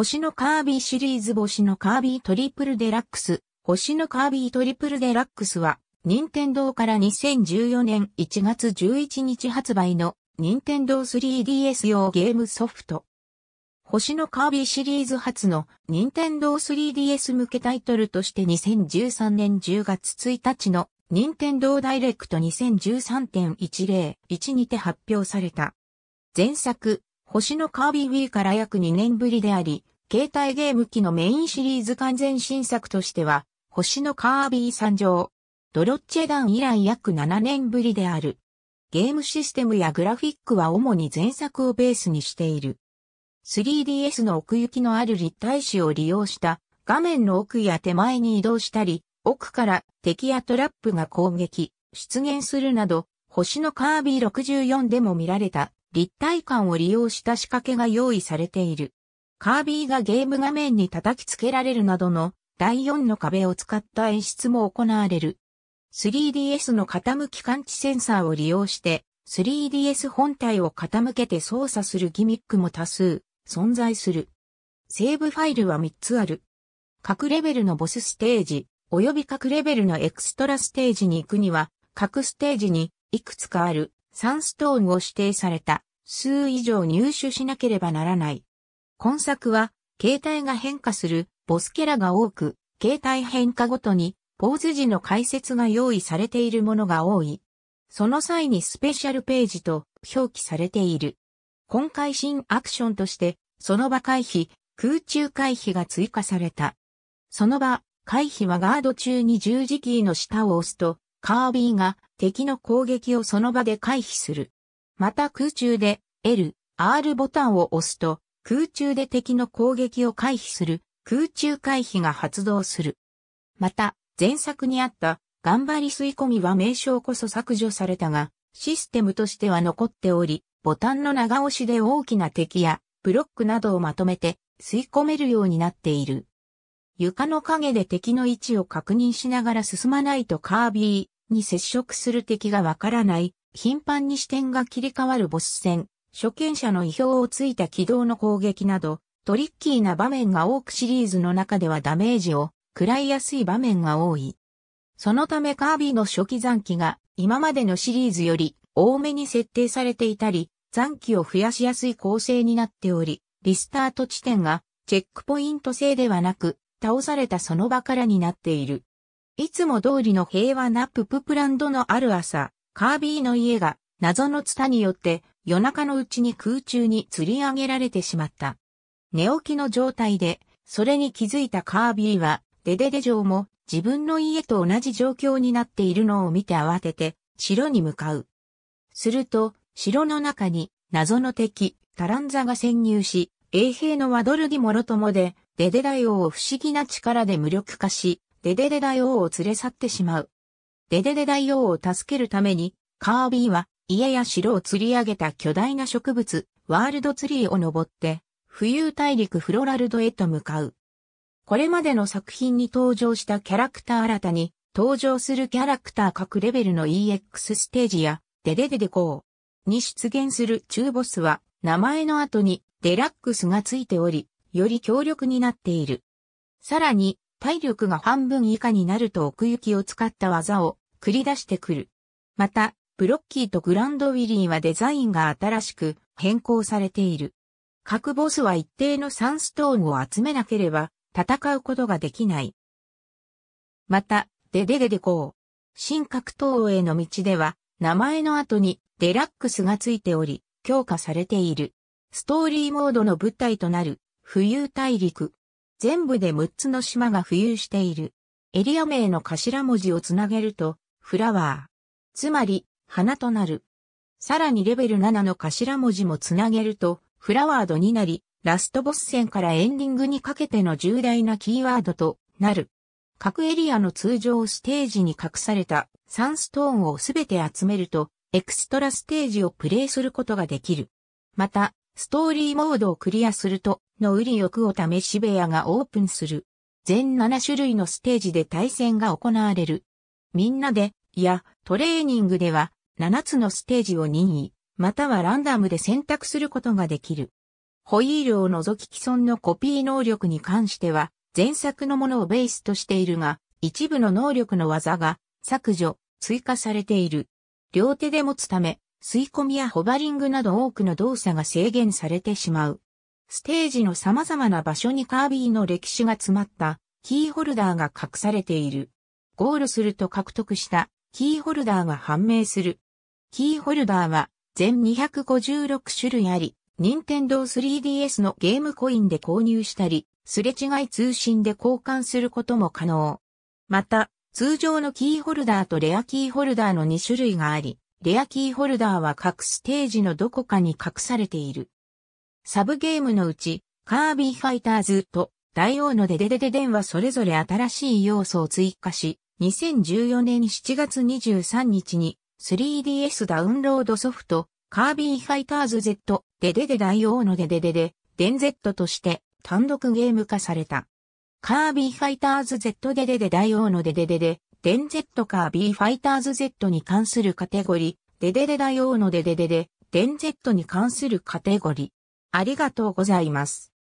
星のカービィシリーズ星のカービィトリプルデラックス。星のカービィトリプルデラックスは、任天堂から2014年1月11日発売の任天堂 3DS 用ゲームソフト。星のカービィシリーズ初の任天堂 3DS 向けタイトルとして2013年10月1日の任天堂ダイレクト2013.10.1にて発表された。前作、星のカービィウィーから約2年ぶりであり、携帯ゲーム機のメインシリーズ完全新作としては、星のカービィ参上。ドロッチェダン以来約7年ぶりである。ゲームシステムやグラフィックは主に前作をベースにしている。3DS の奥行きのある立体視を利用した画面の奥や手前に移動したり、奥から敵やトラップが攻撃、出現するなど、星のカービィ64でも見られた立体感を利用した仕掛けが用意されている。カービィがゲーム画面に叩きつけられるなどの第4の壁を使った演出も行われる。3DS の傾き感知センサーを利用して 3DS 本体を傾けて操作するギミックも多数存在する。セーブファイルは3つある。各レベルのボスステージ、及び各レベルのエクストラステージに行くには、各ステージにいくつかあるサンストーンを指定された数以上入手しなければならない。今作は、形態が変化するボスキャラが多く、形態変化ごとにポーズ時の解説が用意されているものが多い。その際にスペシャルページと表記されている。今回新アクションとして、その場回避、空中回避が追加された。その場、回避はガード中に十字キーの下を押すと、カービーが敵の攻撃をその場で回避する。また空中で L、R ボタンを押すと、空中で敵の攻撃を回避する空中回避が発動する。また、前作にあった頑張り吸い込みは名称こそ削除されたが、システムとしては残っており、ボタンの長押しで大きな敵やブロックなどをまとめて吸い込めるようになっている。床の影で敵の位置を確認しながら進まないとカービに接触する敵がわからない、頻繁に視点が切り替わるボス戦、初見者の意表をついた軌道の攻撃など、トリッキーな場面が多くシリーズの中ではダメージを食らいやすい場面が多い。そのためカービィの初期残機が今までのシリーズより多めに設定されていたり、残機を増やしやすい構成になっており、リスタート地点がチェックポイント制ではなく、倒されたその場からになっている。いつも通りの平和なプププランドのある朝、カービィの家が謎のツタによって夜中のうちに空中に釣り上げられてしまった。寝起きの状態で、それに気づいたカービィは、デデデ城も自分の家と同じ状況になっているのを見て慌てて、城に向かう。すると、城の中に謎の敵、タランザが潜入し、衛兵のワドルギモロトモで、デデ大王を不思議な力で無力化し、デデデ大王を連れ去ってしまう。デデデ大王を助けるために、カービィは家や城を釣り上げた巨大な植物、ワールドツリーを登って、浮遊大陸フロラルドへと向かう。これまでの作品に登場したキャラクター新たに、登場するキャラクター各レベルの EX ステージや、デデデデコーに出現する中ボスは、名前の後にデラックスがついており、より強力になっている。さらに、体力が半分以下になると奥行きを使った技を繰り出してくる。また、ブロッキーとグランドウィリーはデザインが新しく変更されている。各ボスは一定のサンストーンを集めなければ戦うことができない。また、デデデデコー。新格闘王への道では、名前の後にデラックスがついており、強化されている。ストーリーモードの舞台となる、浮遊大陸、全部で6つの島が浮遊している。エリア名の頭文字をつなげると、フラワー。つまり、花となる。さらにレベル7の頭文字もつなげると、フラワードになり、ラストボス戦からエンディングにかけての重大なキーワードとなる。各エリアの通常ステージに隠されたサンストーンをすべて集めると、エクストラステージをプレイすることができる。また、ストーリーモードをクリアすると、の売り欲を試し部屋がオープンする。全7種類のステージで対戦が行われる。みんなで、いや、トレーニングでは、7つのステージを任意、またはランダムで選択することができる。ホイールを除き既存のコピー能力に関しては、前作のものをベースとしているが、一部の能力の技が削除、追加されている。両手で持つため、吸い込みやホバリングなど多くの動作が制限されてしまう。ステージの様々な場所にカービィの歴史が詰まったキーホルダーが隠されている。ゴールすると獲得したキーホルダーが判明する。キーホルダーは全256種類あり、任天堂 3DS のゲームコインで購入したり、すれ違い通信で交換することも可能。また、通常のキーホルダーとレアキーホルダーの2種類があり、レアキーホルダーは各ステージのどこかに隠されている。サブゲームのうち、カービィファイターズと大王のデデデデデンはそれぞれ新しい要素を追加し、2014年7月23日に 3DS ダウンロードソフト、カービィファイターズ Z、デデデ大王のデデデデ、デン Z として単独ゲーム化された。カービィファイターズ Z デデデ大王のデデデデ、デン Z カービィファイターズ Z に関するカテゴリ、デデデ大王のデデデデ、デン Z に関するカテゴリ。ありがとうございます。